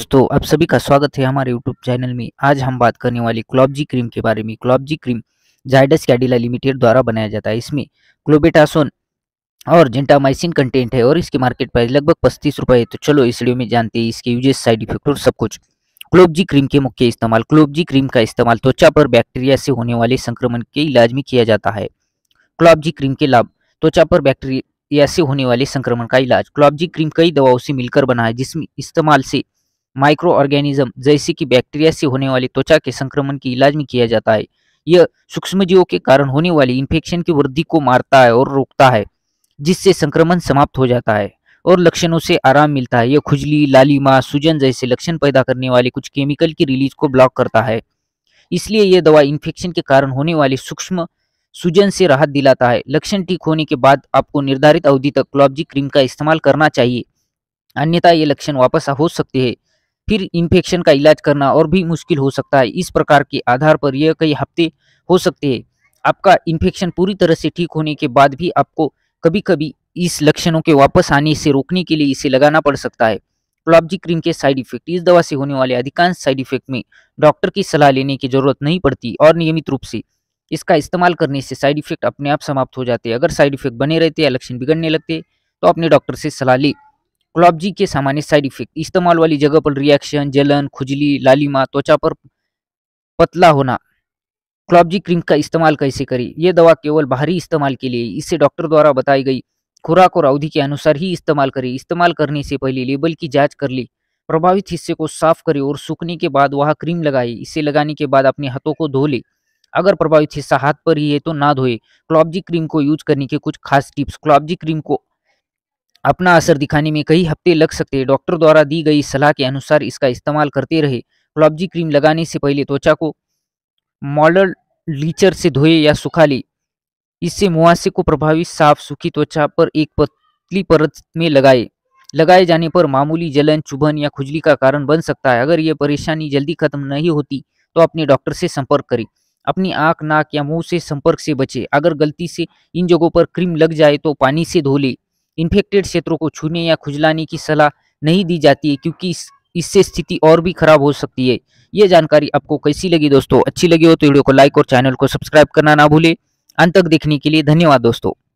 दोस्तों आप सभी का स्वागत है हमारे YouTube चैनल में आज हम बात करने वाली क्लॉबजी क्रीम के बारे में क्लॉबजी क्रीम जाइडस कैडिला लिमिटेड द्वारा बनाया जाता है इसमें क्लोबेटासोन और जेंटामाइसिन कंटेंट है और इसके मार्केट प्राइस लगभग पस्तीस रुपए है तो चलो इस वीडियो में जानते हैं इसके यूजेस साइड इफेक्ट और सब कुछ क्लोबजी क्रीम के मुख्य इस्तेमाल क्लोबजी क्रीम का इस्तेमाल त्वचा पर बैक्टीरिया से होने वाले संक्रमण के इलाज में किया जाता है क्लॉबजी क्रीम के लाभ त्वचा पर बैक्टीरिया से होने वाले संक्रमण का इलाज क्लॉबजी क्रीम कई दवाओं से मिलकर बना है जिसमें इस्तेमाल से माइक्रो ऑर्गेनिज्म जैसे कि बैक्टीरिया से होने वाले त्वचा के संक्रमण के इलाज में किया जाता है यह सूक्ष्म जीवों के कारण होने वाली इन्फेक्शन की वृद्धि को मारता है और रोकता है जिससे संक्रमण समाप्त हो जाता है और लक्षणों से आराम मिलता है यह खुजली लालिमा सूजन जैसे लक्षण पैदा करने वाले कुछ केमिकल की रिलीज को ब्लॉक करता है इसलिए यह दवा इन्फेक्शन के कारण होने वाले सूक्ष्म सूजन से राहत दिलाता है लक्षण ठीक होने के बाद आपको निर्धारित अवधि तक क्लॉबजी क्रीम का इस्तेमाल करना चाहिए अन्यथा ये लक्षण वापस हो सकते हैं फिर इन्फेक्शन का इलाज करना और भी मुश्किल हो सकता है इस प्रकार के आधार पर यह कई हफ्ते हो सकते हैं आपका इन्फेक्शन पूरी तरह से ठीक होने के बाद भी आपको कभी कभी इस लक्षणों के वापस आने से रोकने के लिए इसे लगाना पड़ सकता है क्लॉबजी क्रीम के साइड इफेक्ट इस दवा से होने वाले अधिकांश साइड इफेक्ट में डॉक्टर की सलाह लेने की जरूरत नहीं पड़ती और नियमित रूप से इसका इस्तेमाल करने से साइड इफेक्ट अपने आप समाप्त हो जाते हैं अगर साइड इफेक्ट बने रहते या लक्षण बिगड़ने लगते तो अपने डॉक्टर से सलाह ली क्लॉबजी के सामान्य साइड इफेक्ट इस्तेमाल वाली जगह पर रिएक्शन जलन खुजली लालिमा त्वचा पर पतला होना क्लॉबजी क्रीम का इस्तेमाल कैसे करें यह दवा केवल बाहरी इस्तेमाल के लिए इसे डॉक्टर द्वारा बताई गई खुराक और अवधि के अनुसार ही इस्तेमाल करें इस्तेमाल करने से पहले लेबल की जांच कर ली प्रभावित हिस्से को साफ करें और सूखने के बाद वह क्रीम लगाए इसे लगाने के बाद अपने हाथों को धो ले अगर प्रभावित हिस्सा हाथ पर ही है तो ना धोए क्लॉबजी क्रीम को यूज करने के कुछ खास टिप्स क्लॉबजी क्रीम को अपना असर दिखाने में कई हफ्ते लग सकते हैं डॉक्टर द्वारा दी गई सलाह के अनुसार इसका इस्तेमाल करते रहे गुलाबजी क्रीम लगाने से पहले त्वचा को मॉडल लीचर से धोए या सुखा ले इससे मुहासे को प्रभावित साफ सुखी त्वचा पर एक पतली परत में लगाए लगाए जाने पर मामूली जलन चुभन या खुजली का कारण बन सकता है अगर यह परेशानी जल्दी खत्म नहीं होती तो अपने डॉक्टर से संपर्क करें अपनी आंख नाक या मुंह से संपर्क से बचे अगर गलती से इन जगहों पर क्रीम लग जाए तो पानी से धो ले इन्फेक्टेड क्षेत्रों को छूने या खुजलाने की सलाह नहीं दी जाती है क्योंकि इस इससे स्थिति और भी खराब हो सकती है ये जानकारी आपको कैसी लगी दोस्तों अच्छी लगी हो तो वीडियो को लाइक और चैनल को सब्सक्राइब करना ना भूले अंत तक देखने के लिए धन्यवाद दोस्तों